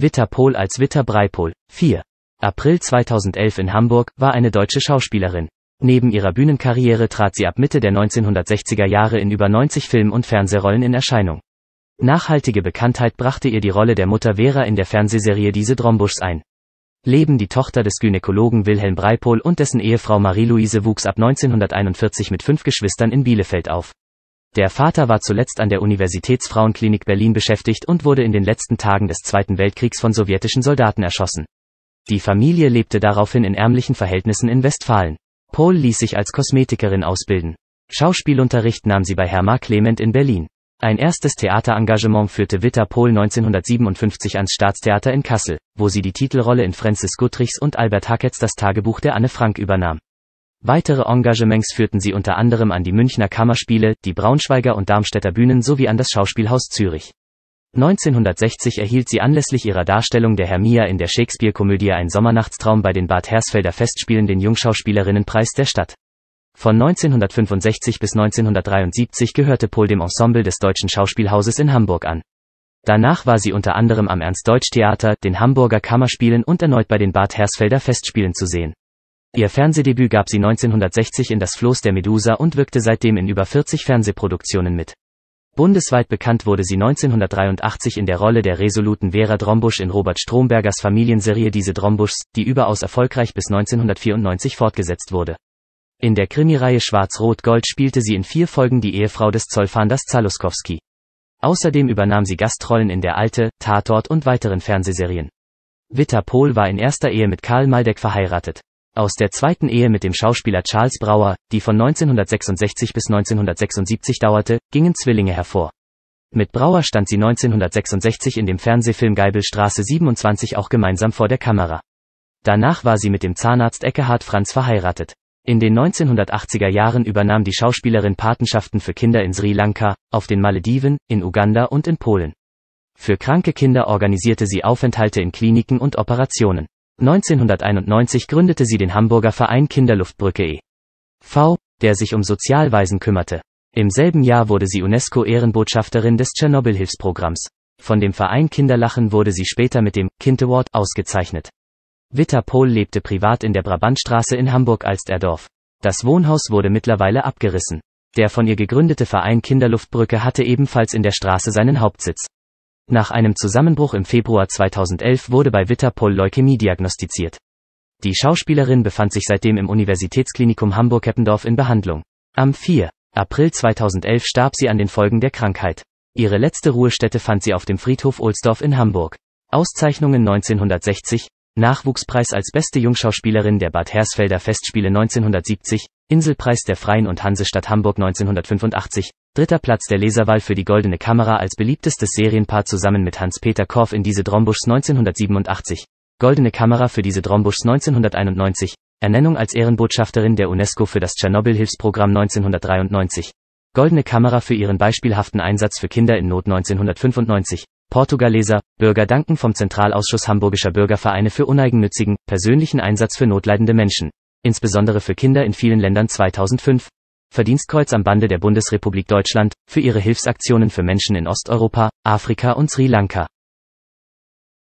Witterpol als Witter Breipol. 4. April 2011 in Hamburg war eine deutsche Schauspielerin. Neben ihrer Bühnenkarriere trat sie ab Mitte der 1960er Jahre in über 90 Film- und Fernsehrollen in Erscheinung. Nachhaltige Bekanntheit brachte ihr die Rolle der Mutter Vera in der Fernsehserie Diese Drombuschs ein. Leben die Tochter des Gynäkologen Wilhelm Breipol und dessen Ehefrau Marie-Louise wuchs ab 1941 mit fünf Geschwistern in Bielefeld auf. Der Vater war zuletzt an der Universitätsfrauenklinik Berlin beschäftigt und wurde in den letzten Tagen des Zweiten Weltkriegs von sowjetischen Soldaten erschossen. Die Familie lebte daraufhin in ärmlichen Verhältnissen in Westfalen. Pohl ließ sich als Kosmetikerin ausbilden. Schauspielunterricht nahm sie bei Hermar Clement in Berlin. Ein erstes Theaterengagement führte Witter Pohl 1957 ans Staatstheater in Kassel, wo sie die Titelrolle in Francis Guttrichs und Albert Hacketts Das Tagebuch der Anne Frank übernahm. Weitere Engagements führten sie unter anderem an die Münchner Kammerspiele, die Braunschweiger und Darmstädter Bühnen sowie an das Schauspielhaus Zürich. 1960 erhielt sie anlässlich ihrer Darstellung der Hermia in der Shakespeare-Komödie Ein Sommernachtstraum bei den Bad Hersfelder Festspielen den Jungschauspielerinnenpreis der Stadt. Von 1965 bis 1973 gehörte Pohl dem Ensemble des Deutschen Schauspielhauses in Hamburg an. Danach war sie unter anderem am Ernst-Deutsch-Theater, den Hamburger Kammerspielen und erneut bei den Bad Hersfelder Festspielen zu sehen. Ihr Fernsehdebüt gab sie 1960 in Das Floß der Medusa und wirkte seitdem in über 40 Fernsehproduktionen mit. Bundesweit bekannt wurde sie 1983 in der Rolle der resoluten Vera Drombusch in Robert Strombergers Familienserie Diese Drombuschs, die überaus erfolgreich bis 1994 fortgesetzt wurde. In der Krimireihe Schwarz-Rot-Gold spielte sie in vier Folgen die Ehefrau des Zollfahnders Zaluskowski. Außerdem übernahm sie Gastrollen in Der Alte, Tatort und weiteren Fernsehserien. Witta Pohl war in erster Ehe mit Karl Maldeck verheiratet aus der zweiten Ehe mit dem Schauspieler Charles Brauer, die von 1966 bis 1976 dauerte, gingen Zwillinge hervor. Mit Brauer stand sie 1966 in dem Fernsehfilm Geibelstraße 27 auch gemeinsam vor der Kamera. Danach war sie mit dem Zahnarzt Eckehard Franz verheiratet. In den 1980er Jahren übernahm die Schauspielerin Patenschaften für Kinder in Sri Lanka, auf den Malediven, in Uganda und in Polen. Für kranke Kinder organisierte sie Aufenthalte in Kliniken und Operationen. 1991 gründete sie den Hamburger Verein Kinderluftbrücke e.V., der sich um Sozialweisen kümmerte. Im selben Jahr wurde sie UNESCO-Ehrenbotschafterin des Tschernobyl-Hilfsprogramms. Von dem Verein Kinderlachen wurde sie später mit dem Kind Award ausgezeichnet. Witta Pohl lebte privat in der Brabantstraße in Hamburg-Alsterdorf. Das Wohnhaus wurde mittlerweile abgerissen. Der von ihr gegründete Verein Kinderluftbrücke hatte ebenfalls in der Straße seinen Hauptsitz. Nach einem Zusammenbruch im Februar 2011 wurde bei Witterpol Leukämie diagnostiziert. Die Schauspielerin befand sich seitdem im Universitätsklinikum Hamburg-Eppendorf in Behandlung. Am 4. April 2011 starb sie an den Folgen der Krankheit. Ihre letzte Ruhestätte fand sie auf dem Friedhof Ohlsdorf in Hamburg. Auszeichnungen 1960, Nachwuchspreis als beste Jungschauspielerin der Bad Hersfelder Festspiele 1970, Inselpreis der Freien und Hansestadt Hamburg 1985, dritter Platz der Leserwahl für die Goldene Kamera als beliebtestes Serienpaar zusammen mit Hans-Peter Korff in diese Drombuschs 1987, Goldene Kamera für diese Drombuschs 1991, Ernennung als Ehrenbotschafterin der UNESCO für das Tschernobyl-Hilfsprogramm 1993, Goldene Kamera für ihren beispielhaften Einsatz für Kinder in Not 1995, Portugaleser, Bürger danken vom Zentralausschuss Hamburgischer Bürgervereine für uneigennützigen, persönlichen Einsatz für notleidende Menschen, insbesondere für Kinder in vielen Ländern 2005, Verdienstkreuz am Bande der Bundesrepublik Deutschland, für ihre Hilfsaktionen für Menschen in Osteuropa, Afrika und Sri Lanka.